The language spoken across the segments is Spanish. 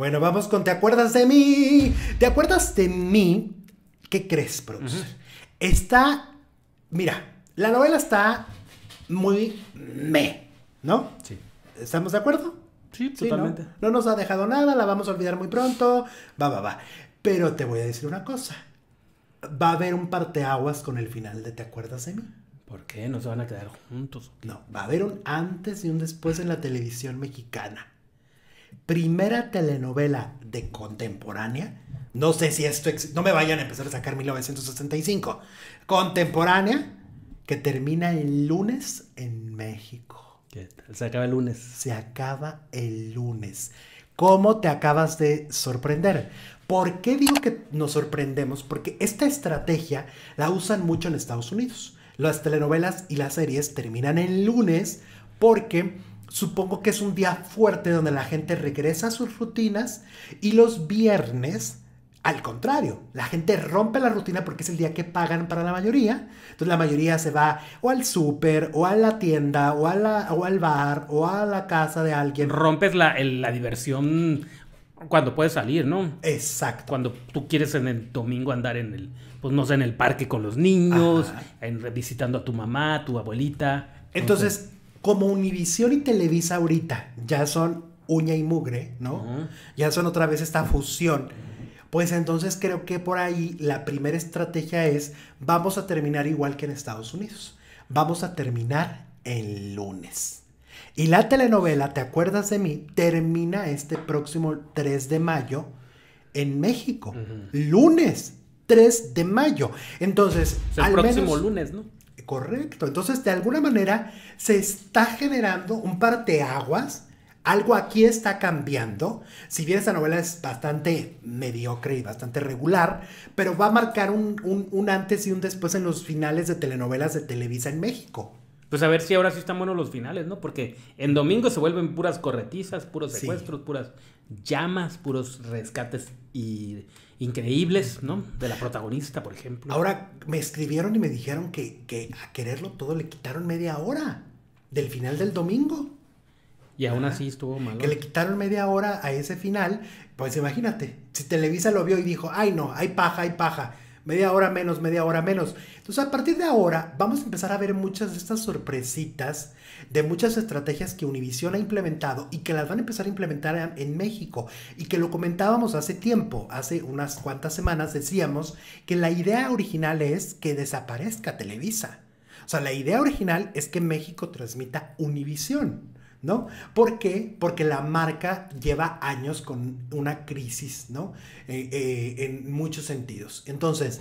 Bueno, vamos con ¿Te acuerdas de mí? ¿Te acuerdas de mí? ¿Qué crees, producer? Está. Mira, la novela está muy me, ¿no? Sí. ¿Estamos de acuerdo? Sí, totalmente. ¿no? nos ha dejado nada, la vamos a olvidar muy pronto. Va, va, va. Pero te voy a decir una cosa. Va a haber un parteaguas con el final de ¿Te acuerdas de mí? ¿Por qué? ¿No se van a quedar juntos? No, va a haber un antes y un después en la televisión mexicana primera telenovela de contemporánea. No sé si esto, no me vayan a empezar a sacar 1965. Contemporánea que termina el lunes en México. Se acaba el lunes. Se acaba el lunes. ¿Cómo te acabas de sorprender? ¿Por qué digo que nos sorprendemos? Porque esta estrategia la usan mucho en Estados Unidos. Las telenovelas y las series terminan el lunes porque supongo que es un día fuerte donde la gente regresa a sus rutinas y los viernes, al contrario, la gente rompe la rutina porque es el día que pagan para la mayoría. Entonces la mayoría se va o al súper, o a la tienda, o, la, o al bar, o a la casa de alguien. Rompes la, la diversión cuando puedes salir, ¿no? Exacto. Cuando tú quieres en el domingo andar en el, pues no en el parque con los niños, en, visitando a tu mamá, tu abuelita. Entonces, como Univisión y Televisa ahorita ya son uña y mugre, ¿no? Ya son otra vez esta fusión. Pues entonces creo que por ahí la primera estrategia es, vamos a terminar igual que en Estados Unidos. Vamos a terminar el lunes. Y la telenovela, ¿te acuerdas de mí? Termina este próximo 3 de mayo en México. Lunes 3 de mayo. Entonces, el próximo lunes, ¿no? Correcto. Entonces, de alguna manera, se está generando un par de aguas, Algo aquí está cambiando. Si bien esta novela es bastante mediocre y bastante regular, pero va a marcar un antes y un después en los finales de telenovelas de Televisa en México pues a ver si ahora sí están buenos los finales, ¿no? Porque en domingo se vuelven puras corretizas, puros secuestros, puras llamas, puros rescates y increíbles, ¿no? De la protagonista, por ejemplo. Ahora me escribieron y me dijeron que, a quererlo todo le quitaron media hora del final del domingo. Y aún así estuvo mal. Que le quitaron media hora a ese final, pues imagínate, si Televisa lo vio y dijo, ay no, hay paja, hay paja media hora menos, media hora menos. Entonces, a partir de ahora, vamos a empezar a ver muchas de estas sorpresitas de muchas estrategias que Univision ha implementado y que las van a empezar a implementar en México. Y que lo comentábamos hace tiempo, hace unas cuantas semanas decíamos que la idea original es que desaparezca Televisa. O sea, la idea original es que México transmita Univisión. ¿no? ¿Por qué? Porque la marca lleva años con una crisis, ¿no? Eh, eh, en muchos sentidos. Entonces,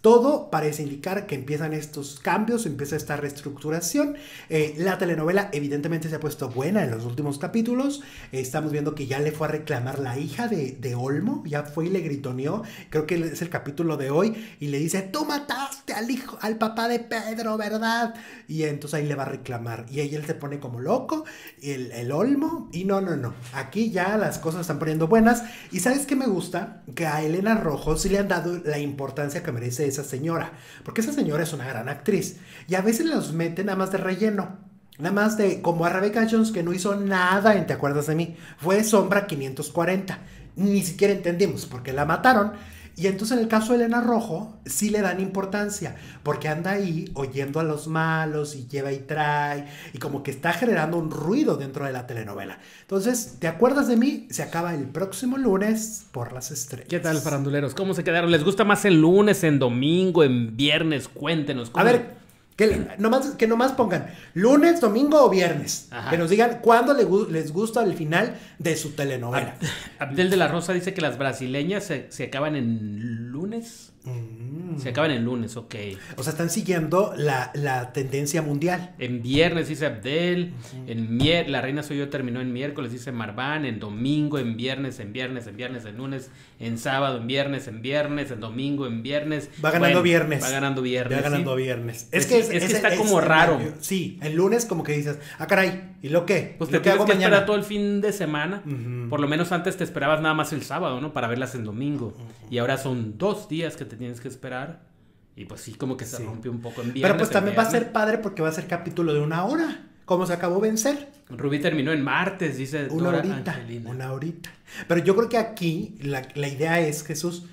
todo parece indicar que empiezan estos cambios, empieza esta reestructuración. Eh, la telenovela evidentemente se ha puesto buena en los últimos capítulos. estamos viendo que ya le fue a reclamar la hija de, Olmo, ya fue y le gritoneó, creo que es el capítulo de hoy, y le dice, tú mataste al hijo, al papá de Pedro, ¿verdad? Y entonces ahí le va a reclamar. Y ahí él se pone como loco, el, el olmo. Y no, no, no. Aquí ya las cosas están poniendo buenas. Y sabes que me gusta que a Elena Rojo sí le han dado la importancia que merece esa señora. Porque esa señora es una gran actriz. Y a veces los meten nada más de relleno. Nada más de como a Rebecca Jones que no hizo nada en Te acuerdas de mí. Fue Sombra 540. Ni siquiera entendimos porque la mataron y entonces en el caso de Elena Rojo, sí le dan importancia, porque anda ahí oyendo a los malos y lleva y trae, y como que está generando un ruido dentro de la telenovela. Entonces, ¿te acuerdas de mí? Se acaba el próximo lunes por las estrellas. ¿Qué tal, faranduleros? ¿Cómo se quedaron? ¿Les gusta más el lunes, en domingo, en viernes? Cuéntenos. ¿cómo? A ver, que nomás, que pongan lunes, domingo o viernes. Que nos digan cuándo les, gusta el final de su telenovela. Abdel de la Rosa dice que las brasileñas se acaban en lunes. Mm. Se acaban el lunes, ok. O sea, están siguiendo la, tendencia mundial. En viernes dice Abdel, en mier la reina soy yo terminó en miércoles, dice Marván, en domingo, en viernes, en viernes, en viernes, en lunes, en sábado, en viernes, en viernes, en domingo, en viernes. Va ganando viernes. Va ganando viernes. Va ganando viernes. Es, que, es, que está como raro. Sí, el lunes como que dices, ah, caray, ¿y lo qué? Pues te lo que esperar todo el fin de semana. Por lo menos antes te esperabas nada más el sábado, ¿no? Para verlas en domingo. Y ahora son dos días que te tienes que esperar. Y pues sí, como que se rompió un poco en viernes. Pero pues también va a ser padre porque va a ser capítulo de una hora. Como se acabó vencer. Rubí terminó en martes, dice una Dora horita, Una horita. Pero yo creo que aquí la, la idea es, Jesús,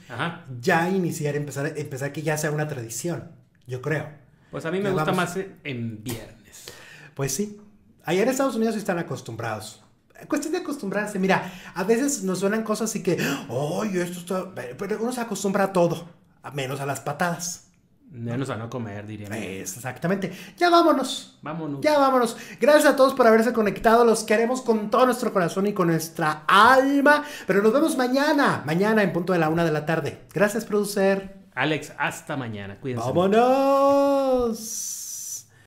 ya iniciar, empezar, empezar que ya sea una tradición. Yo creo. Pues a mí me gusta más en viernes. Pues sí. Allá en Estados Unidos están acostumbrados cuestión de acostumbrarse. Mira, a veces nos suenan cosas así que, oye, esto está... Pero uno se acostumbra a todo menos a las patadas. Menos a no comer, Es Exactamente. Ya vámonos. Vámonos. Ya vámonos. Gracias a todos por haberse conectado. Los queremos con todo nuestro corazón y con nuestra alma. Pero nos vemos mañana. Mañana en punto de la una de la tarde. Gracias, producer. Alex, hasta mañana. Cuídense. Vámonos.